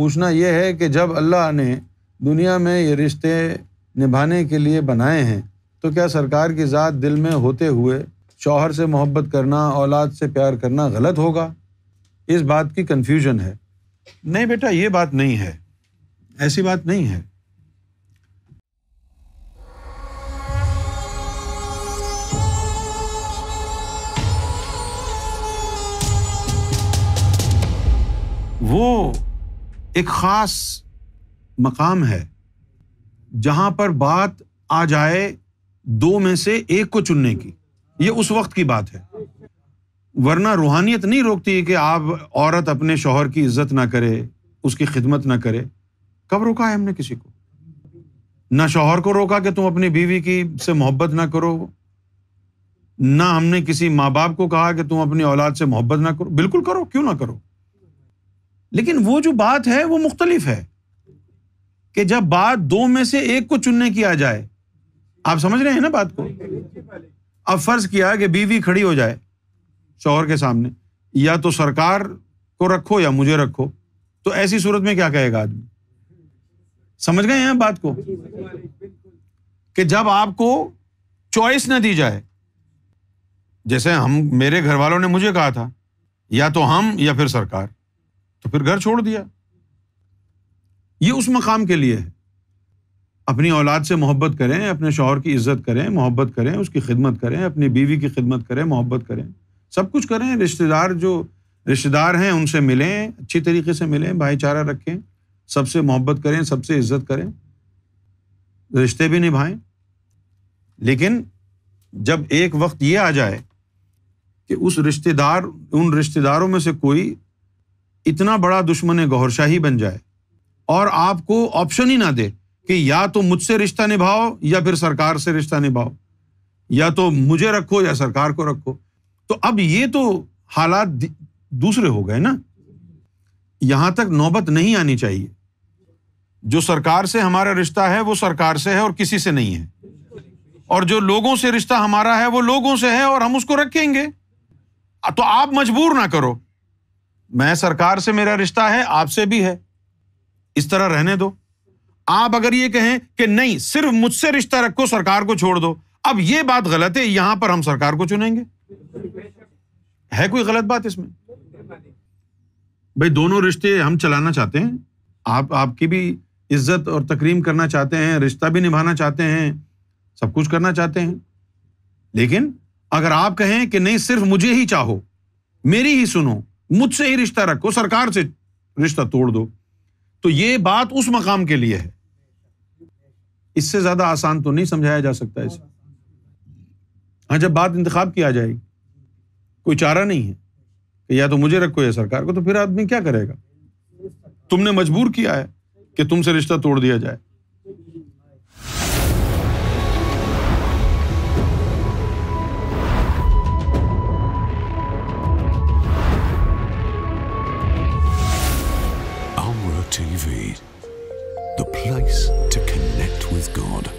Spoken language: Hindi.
पूछना यह है कि जब अल्लाह ने दुनिया में ये रिश्ते निभाने के लिए बनाए हैं तो क्या सरकार की ज़ात दिल में होते हुए शौहर से मोहब्बत करना औलाद से प्यार करना गलत होगा इस बात की कन्फ्यूजन है नहीं बेटा ये बात नहीं है ऐसी बात नहीं है वो एक ख़ास मकाम है जहां पर बात आ जाए दो में से एक को चुनने की यह उस वक्त की बात है वरना रूहानियत नहीं रोकती कि आप औरत अपने शोहर की इज्जत ना करे उसकी खिदमत ना करे कब रोका है हमने किसी को ना शोहर को रोका कि तुम अपनी बीवी की से मोहब्बत ना करो ना हमने किसी माँ बाप को कहा कि तुम अपनी औलाद से मोहब्बत ना करो बिल्कुल करो क्यों ना करो लेकिन वो जो बात है वो मुख्तलिफ है कि जब बात दो में से एक को चुनने की आ जाए आप समझ रहे हैं ना बात को अब फर्ज किया कि बीवी खड़ी हो जाए शोहर के सामने या तो सरकार को रखो या मुझे रखो तो ऐसी सूरत में क्या कहेगा आदमी समझ गए हैं बात को कि जब आपको चॉइस ना दी जाए जैसे हम मेरे घर वालों ने मुझे कहा था या तो हम या फिर सरकार तो फिर घर छोड़ दिया ये उस मकाम के लिए है अपनी औलाद से मोहब्बत करें अपने शोहर की इज्जत करें मोहब्बत करें उसकी खिदमत करें अपनी बीवी की खिदमत करें मोहब्बत करें सब कुछ करें रिश्तेदार जो रिश्तेदार हैं उनसे मिलें अच्छी तरीके से मिलें भाईचारा रखें सबसे मोहब्बत करें सबसे इज्जत करें रिश्ते भी निभाएं लेकिन जब एक वक्त ये आ जाए कि उस रिश्तेदार उन रिश्तेदारों में से कोई इतना बड़ा दुश्मन गौरशाही बन जाए और आपको ऑप्शन ही ना दे कि या तो मुझसे रिश्ता निभाओ या फिर सरकार से रिश्ता निभाओ या तो मुझे रखो या सरकार को रखो तो अब ये तो हालात दूसरे हो गए ना यहां तक नौबत नहीं आनी चाहिए जो सरकार से हमारा रिश्ता है वो सरकार से है और किसी से नहीं है और जो लोगों से रिश्ता हमारा है वो लोगों से है और हम उसको रखेंगे तो आप मजबूर ना करो मैं सरकार से मेरा रिश्ता है आपसे भी है इस तरह रहने दो आप अगर ये कहें कि नहीं सिर्फ मुझसे रिश्ता रखो सरकार को छोड़ दो अब ये बात गलत है यहां पर हम सरकार को चुनेंगे है कोई गलत बात इसमें भाई दोनों रिश्ते हम चलाना चाहते हैं आप आपकी भी इज्जत और तकरीम करना चाहते हैं रिश्ता भी निभाना चाहते हैं सब कुछ करना चाहते हैं लेकिन अगर आप कहें कि नहीं सिर्फ मुझे ही चाहो मेरी ही सुनो मुझसे ही रिश्ता रखो सरकार से रिश्ता तोड़ दो तो ये बात उस मकाम के लिए है इससे ज्यादा आसान तो नहीं समझाया जा सकता इसे हाँ जब बात इंतखब की आ जाएगी कोई चारा नहीं है कि या तो मुझे रखो या सरकार को तो फिर आदमी क्या करेगा तुमने मजबूर किया है कि तुमसे रिश्ता तोड़ दिया जाए TV, the place to connect with God.